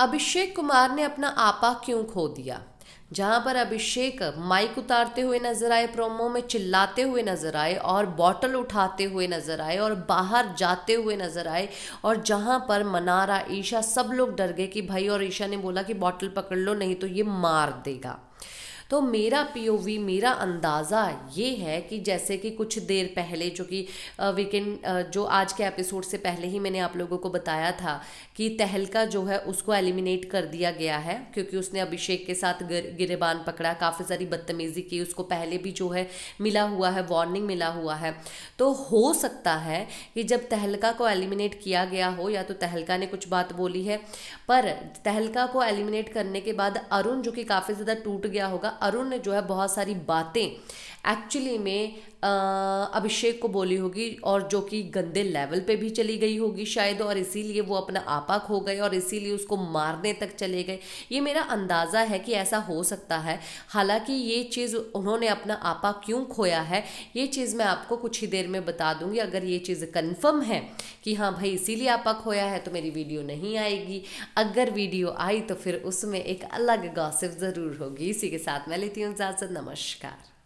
अभिषेक कुमार ने अपना आपा क्यों खो दिया जहां पर अभिषेक माइक उतारते हुए नजर आए प्रोमो में चिल्लाते हुए नजर आए और बॉटल उठाते हुए नजर आए और बाहर जाते हुए नजर आए और जहां पर मनारा ईशा सब लोग डर गए कि भाई और ईशा ने बोला कि बॉटल पकड़ लो नहीं तो ये मार देगा तो मेरा पीओवी मेरा अंदाज़ा ये है कि जैसे कि कुछ देर पहले जो कि वीकेंड जो आज के एपिसोड से पहले ही मैंने आप लोगों को बताया था कि तहलका जो है उसको एलिमिनेट कर दिया गया है क्योंकि उसने अभिषेक के साथ गिर, गिरेबान पकड़ा काफ़ी सारी बदतमीज़ी की उसको पहले भी जो है मिला हुआ है वार्निंग मिला हुआ है तो हो सकता है कि जब तहलका को एलिमिनेट किया गया हो या तो तहलका ने कुछ बात बोली है पर तहलका को एलिमिनेट करने के बाद अरुण जो कि काफ़ी ज़्यादा टूट गया होगा अरुण ने जो है बहुत सारी बातें एक्चुअली में अभिषेक को बोली होगी और जो कि गंदे लेवल पे भी चली गई होगी शायद और इसीलिए वो अपना आपा खो गए और इसीलिए उसको मारने तक चले गए ये मेरा अंदाज़ा है कि ऐसा हो सकता है हालांकि ये चीज़ उन्होंने अपना आपा क्यों खोया है ये चीज़ मैं आपको कुछ ही देर में बता दूंगी अगर ये चीज़ कन्फर्म है कि हाँ भाई इसीलिए आपा खोया है तो मेरी वीडियो नहीं आएगी अगर वीडियो आई तो फिर उसमें एक अलग गॉसिप ज़रूर होगी इसी के साथ मैं लेती हूँ इजाज़त नमस्कार